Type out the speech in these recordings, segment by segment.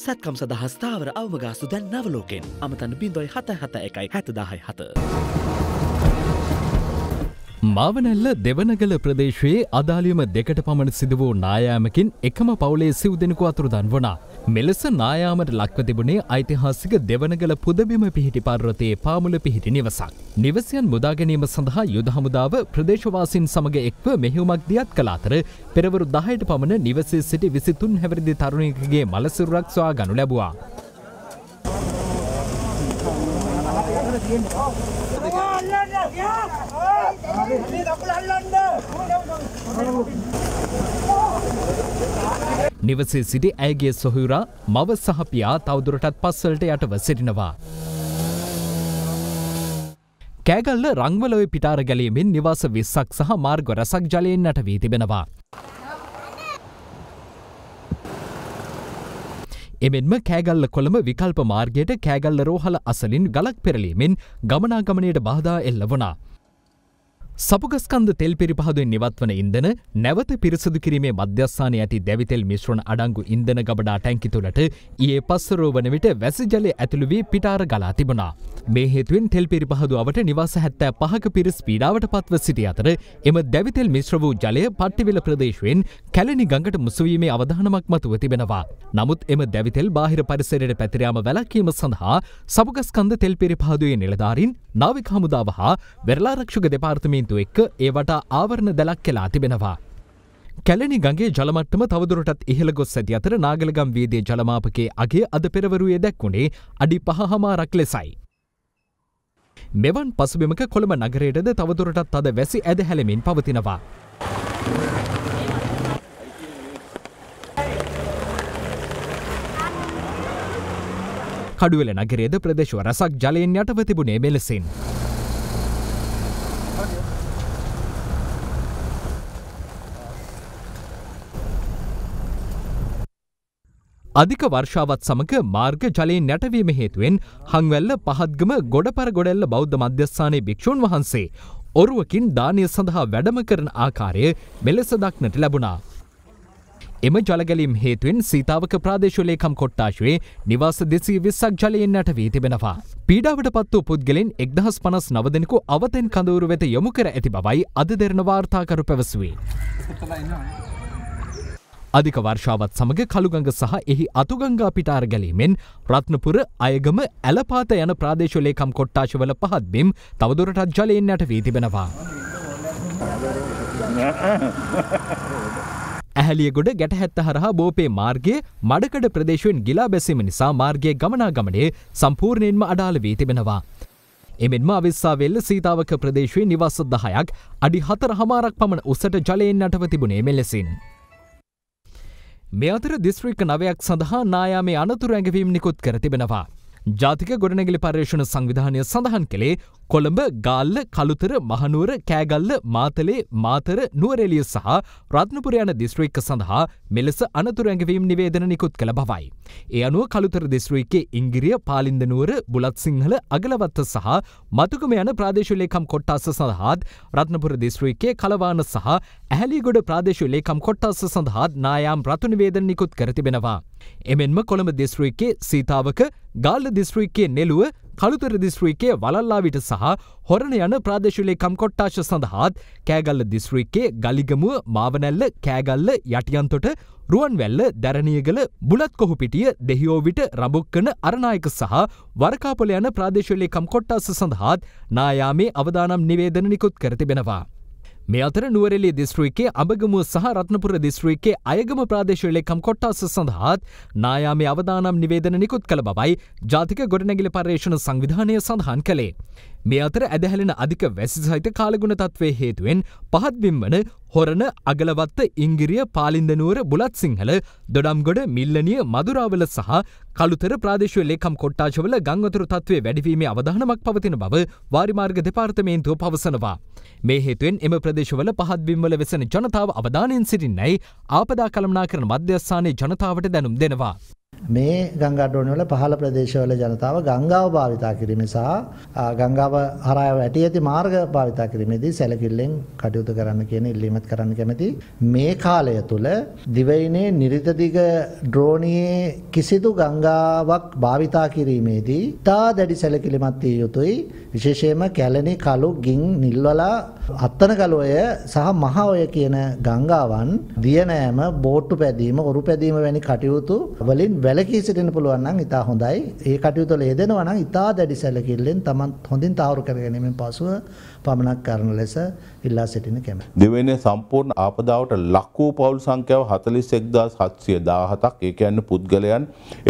සැත්කම් සඳහස්ථාවර අවමගාස්තු දැන් නවලෝකෙන් අමතන්න බින්දොයි හත හත එකයි හැතදාහයි හත. මාවනැල්ල දෙවනගල ප්‍රදේශයේ අදාළියම දෙකට පමණ සිදු වූ නායාමකින් එකම පවුලේ සිව් දෙනෙකු අතුරුදන් වනා. මෙලෙස නායාමට ලක්ව තිබුණේ ඓතිහාසික දෙවනගල පුදබිම පිහිටි පර්වතයේ පාමුල පිහිටි නිවසක්. නිවසයන් මුදා ගැනීම සඳහා යුද හමුදාව ප්‍රදේශවාසීන් සමග එක්ව මෙහෙයුමක් දියත් කළ අතර පෙරවරු 10ට පමණ නිවසේ සිටි 23 හැවිරිදි තරුණියකගේ මලසිරුරක් සොයා ගනු ලැබුවා. නිවසේ සිටි ඇයගේ සොහුරා මව සහපියා තවදුරටත් පස්සලට යටව සිටිනවා. කෑගල්ල රංවලොය පිටාර ගැලීමෙන් නිවාස විස්සක් සහ මාර්ග රසක් ජලයෙන් නැටවී තිබෙනවා. එමෙන්ම කෑගල්ල කොළඹ විකල්ප මාර්ගයට කෑගල්ල රෝහල අසලින් ගලක් පෙරලීමෙන් ගමනාගමනයට බාධා එල්ල වනා. සපුගස්කන්ද තෙල් පිරිපහදුවෙන් නිවත්වන ඉන්දන නැවත පිරිසුදු කිරීමේ මධ්‍යස්ථාන ඇති දැවිතෙල් මිශ්‍රණ අඩංගු ඉන්දන ගබඩා ටැංකි තුළට ඒ පස්සරෝ වන විට වැසිජලය ඇතුළු වී පිටාර ගලා තිබුණා. මේ හේතුවෙන් තෙල් පිරිපහදුවට නිවාස හැත්තෑ පහක පිරිස් පීඩාවට පත්ව සිටි අතර එම දැවිතෙල් මිශ්‍ර වූ ජලය පට්ටිවිල ප්‍රදේශයෙන් කැලනි ගඟට මුසවීමේ අවධානමක් මතුව තිබෙනවා. නමුත් එම දැවිතෙල් බාහිර පරිසරයට පැතිරයාම වැලක්වීම සඳහා සබගස්කන්ද තෙල් පිරිපහදුවේ නිලධාරින් නාවික හමුදාව හා වෙරලාරක්ෂක දෙපාර්තමේන්තු එක්ක ඒවට ආවරණ දැලක් කෙලා තිබෙනවා. කැලනි ගගේ ජලමට්ටම තවදුරටත් ඉහළ ගොස් ඇති අතර නාගලගම් වේදේ ජලමාපකේ අගේ අද පෙරවරුයේ දැක්වුණේ අඩි පහහමාරක් ලෙසයි. මෙවන් පසුබිමක කොළඹ නගරයටද තවදුරටත් අද වැසි ඇද හැලමින් පවතිනවා. කඩුවල නගරේද ප්‍රදේශව රසක් ජලයෙන් යටව තිබුණේ මෙලෙසින්. අධික වර්ෂාවත් සමඟ මාර්ග ජලයෙන් නැටවීම හේතුවෙන් හංවැල්ල පහත්ගම ගොඩපර ගොඩැල්ල බෞද්ධ මධ්‍යස්ථානයේ භික්ෂූන් වහන්සේ ඔරුවකින් දානය සඳහා වැඩම කරන ආකාරය මෙලෙස දක්නට ලැබුණා. එම ජලගැලීම් හේතුවෙන් සීතාවක ප්‍රාදේශලේකම් කොට්ටාශවේ නිවාස දෙසී විස්සක් ජලයෙන් නැටවී තිබෙනවා. පීඩාවට පත් වූ පුද්ගලෙන් එක්දහස් පනස් නවදෙනකු අවතෙන් කඳවුරු වෙත යොමු කර ඇති බවයි අද දෙරන වාර්තාකරු පැවසුවේ. අධික වර්ෂාවත් සමඟ කළුගඟ සහ එහි අතුගංගා පිටාර ගැලීමෙන් රත්නපුර අයගම ඇලපාත යන ප්‍රාදේශලේකම් කොට්ටාශවල පහත් බිම් තවදුරටත් ජලයෙන් යට වී තිබෙනවා. ඇහලියගොඩ ගැටහැත්ත හරහා බෝපේ මාර්ගය මඩකඩ ප්‍රදේශයෙන් ගිලා බැසීම නිසා මාර්ගය ගමනාගමනේ සම්පූර්ණයෙන්ම අඩාල වී තිබෙනවා. එමෙන්ම අවිස්සාවෙල්ල සීතාවක ප්‍රදේශයේ නිවස දහයක් අඩි හතර හමාරක් පමණ උසට ජලයෙන් යටව තිබුණේ මෙලෙසින්. මේ අතර දිස්ත්‍රික්ක නවයක් සඳහා නායාමේ අනතුර ඇඟවීම් නිකුත් කර තිබෙනවා. ජාතික ගොඩනැගිලි පර්යේෂණ සංවිධානය සඳහන් කළේ කොළඹ ගාල්ල කළුතර මහනුවර කෑගල්ල මාතලේ මාතර නුවරෙලිය සහ රත්නපුරයන දිස්ත්‍රික්ක සඳහා මෙලෙස අනතුරැඟවීම් නිවේදන නිකුත් කළ බවයි. ඒ අනුව කළුතර දිස්ත්‍රික්කේ ඉංගිරිය පාලින්ද නුවර බුලත් සිංහල අගලවත්ත සහ මතුකම යන ප්‍රාදේශලේකම් කොට්ටාස සඳහාත් රත්නපුර දිස්ත්‍රික්කේ කලවාන සහ ඇහලිගොඩ ප්‍රාදේශලේකම් කොට්ටාස සඳහාත් නායාම් රතුනිවේදන නිකුත් කර තිබෙනවා. එමෙන්ම කොළඹ දිස්ත්‍රික්කේ සීතාවක ගාල්ල දිස්ත්‍රීක්කයේ නෙළුව කළුතර දිස්ත්‍රීකයේ වලල්ලාවිට සහ හොරණ යන ප්‍රාදේශලේ කම්කොට්ටාශ සඳහාත් කෑගල්ල දිස්ත්‍රීකයේ ගලිගමුව මාවනැල්ල කෑගල්ල යටියන්තොට රුවන්වැල්ල දැරණියගල බුලත් කොහුපිටිය දෙහිෝවිට රඹුක්කන අරණායක සහ වරකාපොල යන ප්‍රාදේශලේ කම්කොට්ටාස සඳහාත් නායාමේ අවදානම් නිවේදන නිකුත් කර තිබෙනවා. මේ අතර නුවරෙලිය දිස්ත්‍රික්කයේ අඹගමුව සහ රත්නපුර දිස්ත්‍රික්කයේ අයගම ප්‍රාදේශීය ලේකම් කොට්ටාස සඳහාත් නායාමේ අවදානම් නිවේදන නිකුත් කළ බවයි ජාතික ගොඩනැගිලි පර්යේෂණ සංවිධානය සඳහන් කළේ. මේ අතර ඇදහැලෙන අධික වැසි සහිත කාලගුණ තත්ත්වයේ හේතුවෙන් පහත් බිම් වන හොරණ අගලවත්ත ඉංගිරිය පාලින්දනුවර බුලත් සිංහල දොඩම්ගොඩ මිල්ලනිය මදුරාවල සහ කළුතර ප්‍රදේශව ලේකම් කොට්ටාශවල ගංවතුර තත්වය වැඩිවීමේ අවධානමක් පවතින බව වාරිමාර්ග දෙපාර්තමේන්තුව පවසනවා. මේ හේතුවෙන් එම ප්‍රදේශවල පහත්බිම්වල වෙසෙන ජනතාව අවධානයෙන් සිටින්නයි ආපදා කළමනා කරන මධ්‍යස්ථානයේ ජනතාවට දැනුම් දෙනවා. මේ ගංගාඩෝණ වල පහළ ප්‍රදේශවල ජනතාව ගංගාව භාවිතා කිරීම සහ ගංගාව හරහා වැටී ඇති මාර්ග භාවිතා කිරීමේදී සැලකිල්ලෙන් කටයුතු කරන්න කියන ඉල්ලීමත් කරන්න කැමැති මේ කාලය තුල දිවයිනේ නිරිත දිග ඩ්‍රෝනියේ කිසිදු ගංගාවක් භාවිතා කිරීමේදී තා දැඩි සැලකිලිමත් විය යුතුයි විශේෂයෙන්ම කැලණි කළු ගින් නිල්වලා අත්තන ගලෝය සහ මහ ඔය කියන ගංගාවන් දිය නෑම බෝට්ටු පැදීම ඔරු පැදීම වැනි කටයුතු වලින් වැලකී සිටින්න පුළුවන් නම් ඉතා හොඳයි. ඒ කටයුතු වල යෙදෙනවා නම් ඉතා දැඩි සැලකිල්ලෙන් තමන් හොඳින් තහවුරු කර ගැනීමෙන් පසුව පමණක් කරන ලෙස ඉල්ලා සිටින කැමැති. දෙවෙනි සම්පූර්ණ ආපදාවට ලක් වූ පවුල් සංඛ්‍යාව 41717ක්. ඒ කියන්නේ පුද්ගලයන්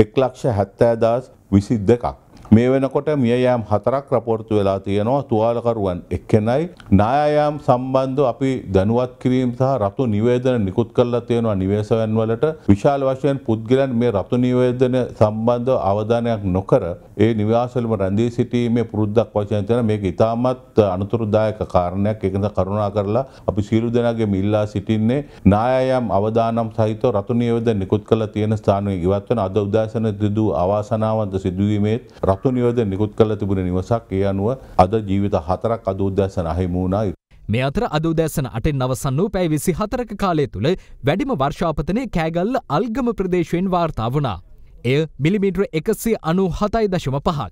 170000 22ක්. මේ වෙනකොට මියයෑම් හතරක් රපෝර්තු වෙලා තියෙනවා තුවාලකරුවන් එක්කෙනයි නායයම් සම්බන්ධ අපි දැනුවත් කිරීම සහ රතු නිවේදන නිකුත් කරලා තියෙනවා නිවේශවයන් වලට විශාල වශයෙන් පුද්ගලයන් මේ රතු නිවේදන සම්බන්ධ අවධානයක් නොකර ඒ නිවාසවලම රැඳී සිටීමේ පුරුද්දක් වශයෙන් තියෙන මේක ඉතාමත් අනුතුරුදායක කාරණයක් ඒකද කරුණා කරලා අපි සියලු දෙනාගේ මිල්ලා සිටින්නේ නායයම් අවදානම් සහිත රතු නිවේදන නිකුත් කරලා තියෙන ස්ථානයේ ඉවත් වෙන අද උදෑසන දිදු අවාසනාවන්ත සිදුවීමේ සතු නිවද නිකුත් කළ තිබුණ නිවසක් ඒ අනුව අද ජීවිත හතරක් අදෝදැසන අහිමුණා. මේ අතර අදෝදැසන අටෙන් අවසන් වූ පැයි විසි හතරක කාලය තුළ වැඩිම වර්ෂාපතනය කෑගල්ල අල්ගම ප්‍රදේශයෙන් වාර්තා වුණා. එය මිලිමිට්‍ර එකසේ අනු හතයි දශම පහක්.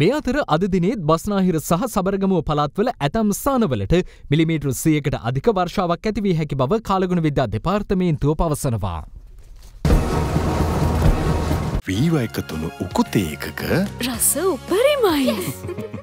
මේ අතර අදදිනේත් බස්නාහිර සහ සබරගමුව පළත්වල ඇතම් ස්ථානවලට මිලිමීටරු සියකට අධික වර්ෂාවක් ඇතිවී හැකි බව කාලගුණ විද්‍යා දෙපාර්තමේන්තුව පවසනවා. වීව එකතුළු උකුතේකක රස උපරිමයි!